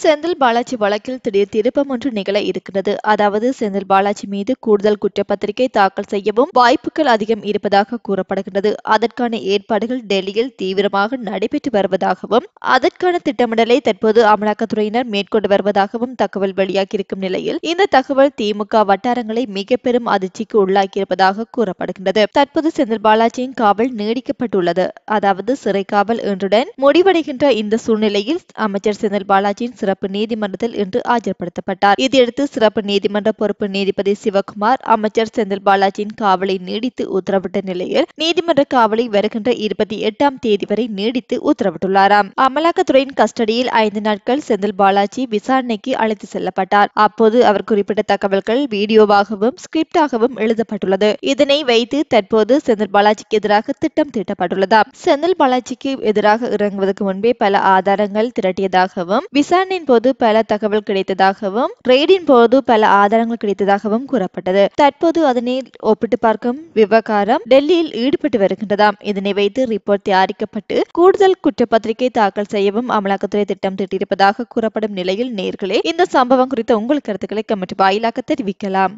செந்தில் பாலாஜி வழக்கில் திடீர் திருப்பம் ஒன்று நிகழ இருக்கிறது அதாவது செந்தில் பாலாஜி மீது கூடுதல் குற்றப்பத்திரிகை தாக்கல் செய்யவும் வாய்ப்புகள் அதிகம் இருப்பதாக கூறப்படுகிறது அதற்கான ஏற்பாடுகள் டெல்லியில் தீவிரமாக நடைபெற்று வருவதாகவும் அதற்கான திட்டமிடலை தற்போது அமலாக்கத்துறையினர் மேற்கொண்டு வருவதாகவும் தகவல் வெளியாகியிருக்கும் நிலையில் இந்த தகவல் திமுக வட்டாரங்களை மிக பெரும் அதிர்ச்சிக்கு உள்ளாக்கியிருப்பதாக கூறப்படுகின்றது தற்போது செந்தில் பாலாஜியின் காவல் நீடிக்கப்பட்டுள்ளது அதாவது சிறை காவல் என்றுடன் முடிவடைகின்ற இந்த சூழ்நிலையில் அமைச்சர் செந்தில் பாலாஜியின் சிறப்பு நீதிமன்றத்தில் இன்று ஆஜர்படுத்தப்பட்டார் இதையடுத்து சிறப்பு நீதிமன்ற பொறுப்பு நீதிபதி சிவகுமார் அமைச்சர் செந்தில் பாலாஜியின் காவலை நீடித்து உத்தரவிட்ட நிலையில் நீதிமன்ற காவலை வருகின்ற இருபத்தி எட்டாம் தேதி வரை நீடித்து உத்தரவிட்டுள்ளாராம் அமலாக்கத்துறையின் கஸ்டடியில் ஐந்து நாட்கள் செந்தில் பாலாஜி விசாரணைக்கு அழைத்து செல்லப்பட்டார் அப்போது அவர் குறிப்பிட்ட தகவல்கள் வீடியோவாகவும் ஸ்கிரிப்டாகவும் எழுதப்பட்டுள்ளது இதனை வைத்து தற்போது செந்தில் பாலாஜிக்கு எதிராக திட்டம் தீட்டப்பட்டுள்ளதாம் செந்தில் பாலாஜிக்கு எதிராக இறங்குவதற்கு முன்பே பல ஆதாரங்கள் திரட்டியதாகவும் விசாரணை விசாரணையின் போது பல தகவல் கிடைத்ததாகவும் ரெய்டின் போது பல ஆதாரங்கள் கிடைத்ததாகவும் கூறப்பட்டது தற்போது அதனை ஒப்பிட்டு பார்க்கும் விவகாரம் டெல்லியில் ஈடுபட்டு வருகின்றதாம் இதனை வைத்து ரிப்போர்ட் தயாரிக்கப்பட்டு கூடுதல் குற்றப்பத்திரிகை தாக்கல் செய்யவும் அமலாக்கத்துறை திட்டம் திட்டிருப்பதாக கூறப்படும் நிலையில் நேர்களே இந்த சம்பவம் குறித்த உங்கள் கருத்துக்களை கமெண்ட் வாயிலாக தெரிவிக்கலாம்